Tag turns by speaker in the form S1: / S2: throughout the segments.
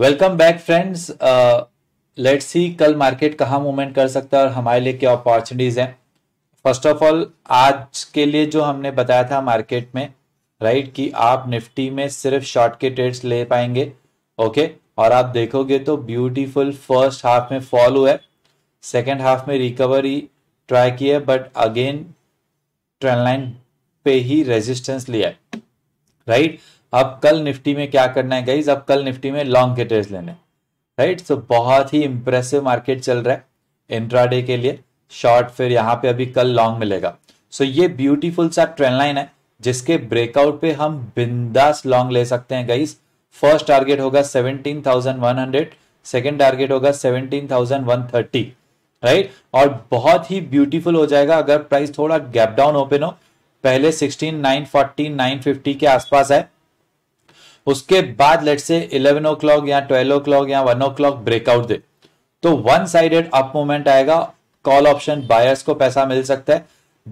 S1: Welcome back friends let's see कल market कहाँ movement कर सकता है और हमारे लिए क्या अपॉर्चुनिटीज़ हैं फर्स्ट ऑफ ऑल आज के लिए जो हमने बताया था मार्केट में राइट right, कि आप निफ्टी में सिर्फ शॉर्ट के ट्रेड्स ले पाएंगे ओके okay? और आप देखोगे तो ब्यूटीफुल फर्स्ट हाफ में फॉल हुआ है सेकेंड हाफ में रिकवरी ट्राई की है बट अगेन ट्रेंड लाइन पे ही रेजिस्टेंस लिया है राइट right? अब कल निफ्टी में क्या करना है गाइज अब कल निफ्टी में लॉन्ग के ट्रेड लेने राइट सो बहुत ही इंप्रेसिव मार्केट चल रहा है इंट्राडे के लिए शॉर्ट फिर यहाँ पे अभी कल लॉन्ग मिलेगा सो so, ये ब्यूटीफुल सा ट्रेंड लाइन है जिसके ब्रेकआउट पे हम बिंदास लॉन्ग ले सकते हैं गाइज फर्स्ट टारगेट होगा seventeen thousand one hundred second target होगा seventeen thousand one thirty right और बहुत ही ब्यूटीफुल हो जाएगा अगर प्राइस थोड़ा गैप डाउन ओपन हो पहले sixteen nine fourteen nine fifty के आसपास है उसके बाद लेट से इलेवन ओ क्लॉक या ट्वेल्व ओ क्लॉक या वन ओ क्लॉक ब्रेकआउट दे तो वन साइडेड अप मूवमेंट आएगा कॉल ऑप्शन बायर्स को पैसा मिल सकता है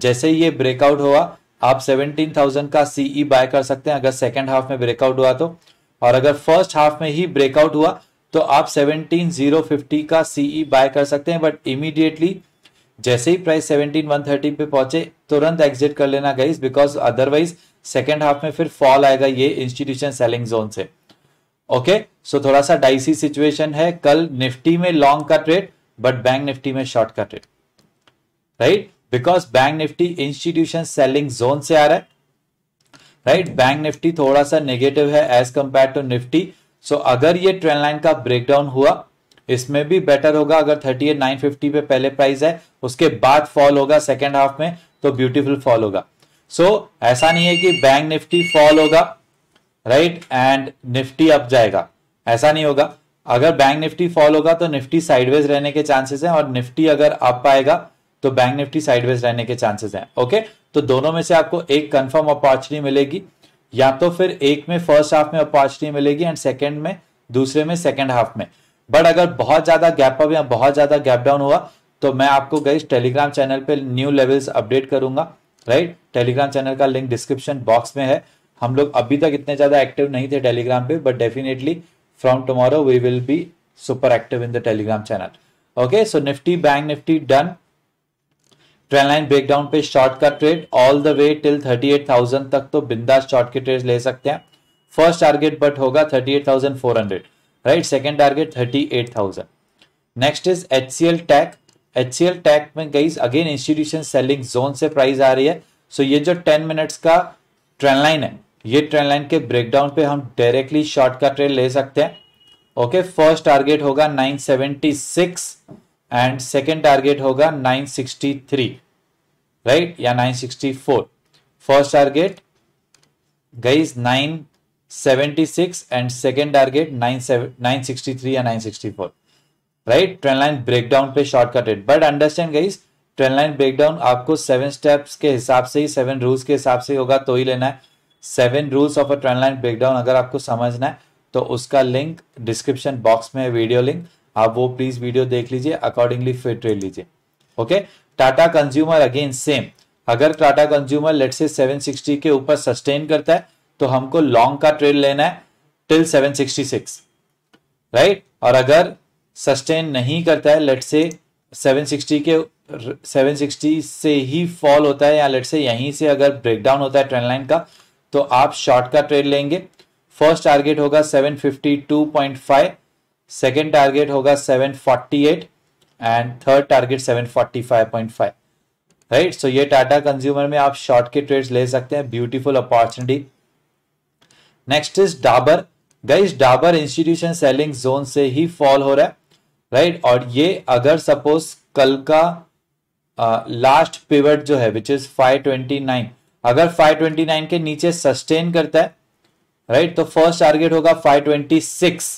S1: जैसे ये ब्रेकआउट हुआ आप 17,000 का सीई बाय e कर सकते हैं अगर सेकेंड हाफ में ब्रेकआउट हुआ तो और अगर फर्स्ट हाफ में ही ब्रेकआउट हुआ तो आप 17,050 का सीई बाय e कर सकते हैं बट इमीडिएटली जैसे ही प्राइस 17,130 पे पहुंचे तुरंत एग्जिट कर लेना guys because otherwise second half में फिर फॉल आएगा ये इंस्टीट्यूशन सेलिंग जोन से ओके okay? सो so, थोड़ा सा डाइसी सिचुएशन है कल निफ्टी में लॉन्ग का ट्रेड बट बैंक निफ्टी में शॉर्ट का trade right because bank Nifty institution selling zone से आ रहा है राइट बैंक निफ्टी थोड़ा सा नेगेटिव है as compare to Nifty so अगर ये ट्रेंड लाइन का ब्रेकडाउन हुआ इसमें भी बेटर होगा अगर थर्टी एट नाइन फिफ्टी पे पहले प्राइस है उसके बाद फॉल होगा सेकेंड हाफ में तो ब्यूटीफुल फॉल होगा सो so, ऐसा नहीं है कि बैंक निफ्टी फॉल होगा राइट एंड निफ्टी अप जाएगा ऐसा नहीं होगा अगर बैंक निफ्टी फॉल होगा तो निफ्टी साइडवेज रहने के चांसेस हैं और निफ्टी अगर अप आएगा तो बैंक निफ्टी साइडवेज रहने के चांसेस हैं ओके तो दोनों में से आपको एक कंफर्म अपॉर्चुनिटी मिलेगी या तो फिर एक में फर्स्ट हाफ में अपॉर्चुनिटी मिलेगी एंड सेकेंड में दूसरे में सेकेंड हाफ में बट अगर बहुत ज्यादा गैप अप या बहुत ज्यादा गैप डाउन हुआ तो मैं आपको गई टेलीग्राम चैनल पर न्यू लेवल्स अपडेट करूंगा राइट टेलीग्राम चैनल का लिंक डिस्क्रिप्शन बॉक्स में है हम लोग अभी तक इतने ज़्यादा एक्टिव नहीं थे टेलीग्राम पे but definitely from tomorrow we will be super active in the Telegram channel okay so Nifty bank Nifty done trend line breakdown पे शॉर्ट का trade all the way till 38,000 तक तो बिंदा शॉर्ट के trade ले सकते हैं फर्स्ट टारगेट बट होगा 38,400 right second target 38,000 next is H C L tech H C L tech में guys again institution selling zone से प्राइस आ रही है सो so ये जो टेन मिनट्स का ट्रेंड लाइन है ये ट्रेंड लाइन के ब्रेकडाउन पे हम डायरेक्टली शॉर्ट का ट्रेड ले सकते हैं ओके फर्स्ट टारगेट होगा 976 एंड सेकंड टारगेट होगा 963 राइट या 964 first target guys 976 and second target 9 963 या 964 राइट ट्रेन लाइन ब्रेकडाउन पे shortcut it but understand guys trend line breakdown आपको सेवन स्टेप्स के हिसाब से ही सेवन रूल्स के हिसाब से होगा तो ही लेना है seven rules of a trend line breakdown अगर आपको समझना है तो उसका लिंक डिस्क्रिप्शन बॉक्स में है वीडियो लिंक आप वो प्लीज वीडियो देख लीजिए अकॉर्डिंगली फिट रह लीजिए okay Tata Consumer again same अगर टाटा कंज्यूमर लेट से 760 के ऊपर सस्टेन करता है तो हमको लॉन्ग का ट्रेड लेना है टिल 766 राइट right? और अगर सस्टेन नहीं करता है लेट से 760 के 760 से ही फॉल होता है या लेट से यहीं से अगर ब्रेकडाउन होता है ट्रेंड लाइन का तो आप शॉर्ट का ट्रेड लेंगे फर्स्ट टारगेट होगा 752.5 सेकंड टारगेट होगा 748 and third target 745.5 right so ये टाटा कंज्यूमर में आप शॉर्ट के ट्रेड्स ले सकते हैं beautiful opportunity next is Dabur guys Dabur institution selling zone से ही फॉल हो रहा है राइट right? और ये अगर सपोज कल का लास्ट पिवट जो है विच इज 529 अगर 529 के नीचे सस्टेन करता है राइट right? तो फर्स्ट टारगेट होगा 526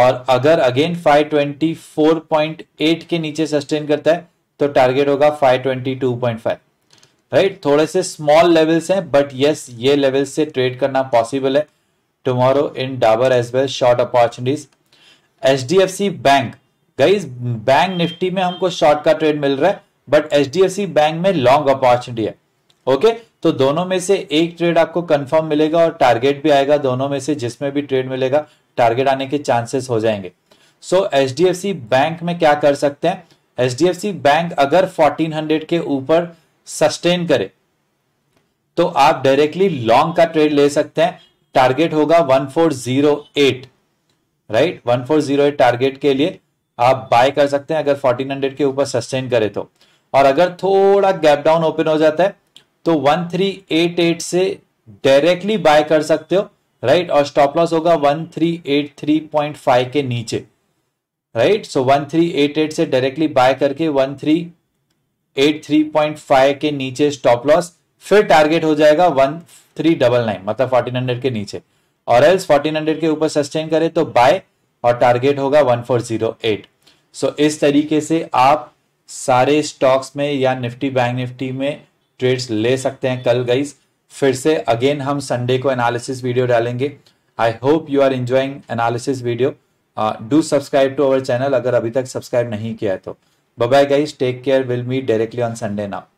S1: और अगर अगेन 524.8 के नीचे सस्टेन करता है तो टारगेट होगा 522.5 राइट right? थोड़े से स्मॉल लेवल्स हैं बट यस ये लेवल से ट्रेड करना पॉसिबल है tomorrow in Dabur as well short opportunities H D F C bank guys bank Nifty में हमको शॉर्ट का ट्रेड मिल रहा है but H D F C bank में लॉन्ग अपॉर्चुनिटी है ओके तो दोनों में से एक ट्रेड आपको कंफर्म मिलेगा और टारगेट भी आएगा दोनों में से जिसमें भी ट्रेड मिलेगा टारगेट आने के चांसेस हो जाएंगे so H D F C bank में क्या कर सकते हैं H D F C bank अगर फोर्टीन हंड्रेड के ऊपर सस्टेन करे तो आप डायरेक्टली लॉन्ग का ट्रेड ले सकते हैं टारगेट होगा one four zero eight right one four zero eight target के लिए आप बाय कर सकते हैं अगर फोर्टीन हंड्रेड के ऊपर सस्टेन करे तो और अगर थोड़ा गैप डाउन ओपन हो जाता है तो वन थ्री एट एट से डायरेक्टली बाय कर सकते हो राइट और स्टॉप लॉस होगा one three eight three point five के नीचे right so one three eight eight से डायरेक्टली बाय करके one three eight three point five के नीचे स्टॉप लॉस फिर टारगेट हो जाएगा वन थ्री डबल नाइन मतलब फोर्टीन हंड्रेड के नीचे और एल्स 1400 के ऊपर सस्टेन करे तो बाय और टारगेट होगा 1408 सो so, इस तरीके से आप सारे स्टॉक्स में या निफ्टी बैंक निफ्टी में ट्रेड्स ले सकते हैं कल गाइस फिर से अगेन हम संडे को एनालिसिस वीडियो डालेंगे I hope you are enjoying analysis video do subscribe to our channel अगर अभी तक सब्सक्राइब नहीं किया है तो bye guys take care will meet directly on Sunday now